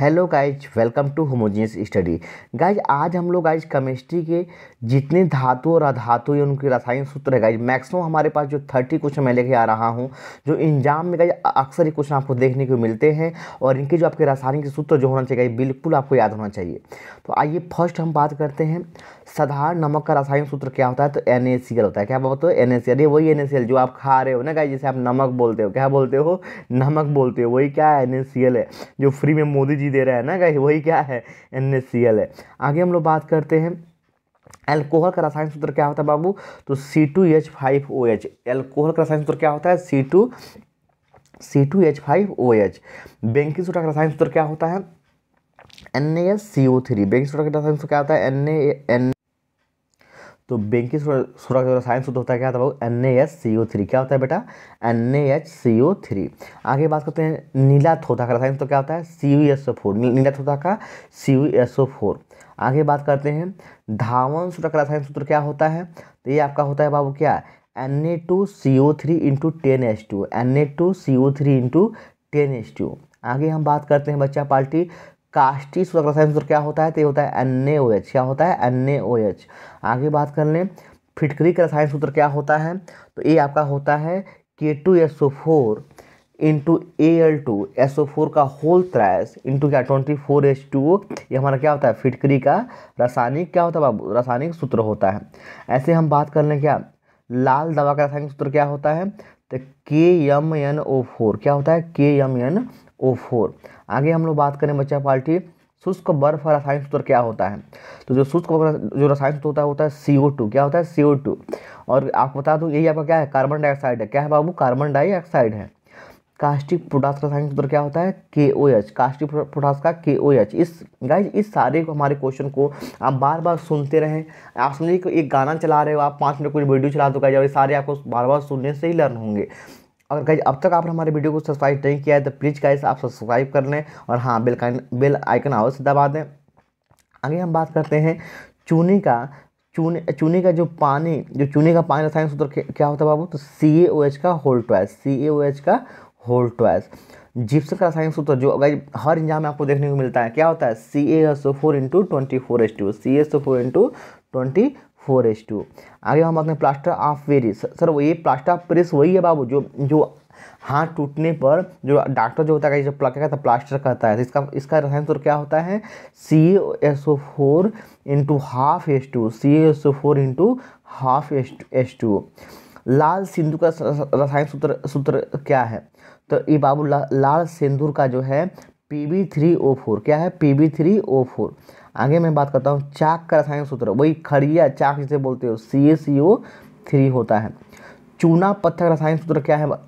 hello guys welcome to homogeneous study guys आज हम लोग गाइज केमिस्ट्री के जितने धातु और अधातु या उनके रासायनिक सूत्र है गाइज मैक्सिमम हमारे पास जो थर्टी क्वेश्चन मैं लेके आ रहा हूँ जो इंजाम में गाइज अक्सर ही क्वेश्चन आपको देखने को मिलते हैं और इनके जो आपके रासायनिक सूत्र जो होना चाहिए बिल्कुल आपको याद होना चाहिए तो आइए फर्स्ट हम बात करते हैं साधारण नमक का रासायनिक सूत्र क्या होता है तो एन होता है क्या बोलते हो एन ये वही एन जो आप खा रहे हो ना गाइज जैसे आप नमक बोलते हो क्या बोलते हो नमक बोलते हो वही क्या एन है जो फ्री में मोदी जी एनर्जी दे रहा है ना गाई वही क्या है एन है आगे हम लोग बात करते हैं एल्कोहल का रासायनिक सूत्र क्या होता है बाबू तो C two H five O H alcohol का रासायनिक सूत्र क्या होता है C two C two H five O H baking soda का रासायनिक सूत्र क्या होता है N A S C O three baking soda का रासायनिक सूत्र क्या होता है एन ए एन तो बेंकी सुरक्षा का साइंस सूत्र होता है क्या था N A H C O three क्या होता है बेटा N A H C O three आगे बात करते हैं नीला थोथा का साइंस तो क्या होता है C U S O four नीला थोथा का C U S O four आगे बात करते हैं धावन सूत्र का साइंस सूत्र क्या होता है तो ये आपका होता है बाबू क्या N A two C O three into ten H two N A two C O three into ten H two आगे हम बात करते हैं बच्चा पार्टी सूत्र का रसायन सूत्र क्या होता है तो ये होता है एन ए ओ एच क्या होता है एन ए ओ एच आगे बात कर लें फिटकरी का रसायन सूत्र क्या होता है तो ये आपका होता है K two S O four into A L two S O four का होल त्रैस इंटू क्या ट्वेंटी फोर एच टू ये हमारा क्या होता है फिटकरी का रासायनिक क्या होता है बाबू रासायनिक सूत्र होता है ऐसे हम बात कर लें क्या लाल दवा का रासायनिक सूत्र क्या होता है तो के एम एन ओ फोर क्या होता है के एम एन ओ फोर आगे हम लोग बात करें बच्चा पार्टी शुष्क बर्फ रसायन सूत्र क्या होता है तो जो शुष्क जो रसायन सूत्र होता है होता है सी ओ टू क्या होता है सी ओ टू और आपको बता दूँ यही आपका क्या है कार्बन डाइऑक्साइड है क्या है बाबू कार्बन डाइऑक्साइड है कास्टिक पोटास रसायन सूत्र क्या होता है के ओ एच कास्टिक पोटास का के ओ एच इस गाइज इस सारे को हमारे क्वेश्चन को आप बार बार सुनते रहें आप समझिए एक गाना चला रहे हो आप पाँच मिनट कुछ वीडियो चला दो गाइज और ये सारे आपको बार बार सुनने से ही लर्न होंगे अगर गाइज अब तक आपने हमारे वीडियो को सब्सक्राइब नहीं किया है तो प्लीज़ गाइज आप सब्सक्राइब कर लें और हाँ बेल बेल आइकन अवश्य दबा दें आगे हम बात करते हैं चूनी का चूने चूने का जो पानी जो चूने का पानी रसायन सूत्र क्या होता है बाबू तो सी ए ओ एच का whole twice C A O H का होल ट्वाइस जिप्स का रसायन सूत्र जो अगर हर इंजाम में आपको देखने को मिलता है क्या होता है C A S O four into twenty four H two C S O four into twenty four H two आगे हम अपने प्लास्टर ऑफ पेरिस सर वो ये प्लास्टर ऑफ पेरिस वही है बाबू जो जो हाथ टूटने पर जो डॉक्टर जो होता है जो क्या कहता है प्लास्टर कहता है इसका इसका रसायन तो क्या होता है C S O four into half S two C S O four into half S S two लाल सिंधु का रसायन सूत्र सूत्र क्या है तो ये बाबू ला, लाल सिंदूर का जो है P B three O four क्या है P B three O four आगे मैं बात करता हूँ चाक का रसायन सूत्र वही खड़िया चाक जिसे बोलते हो सी ए सी ओ थ्री होता है चूना पत्थर रसायन सूत्र क्या है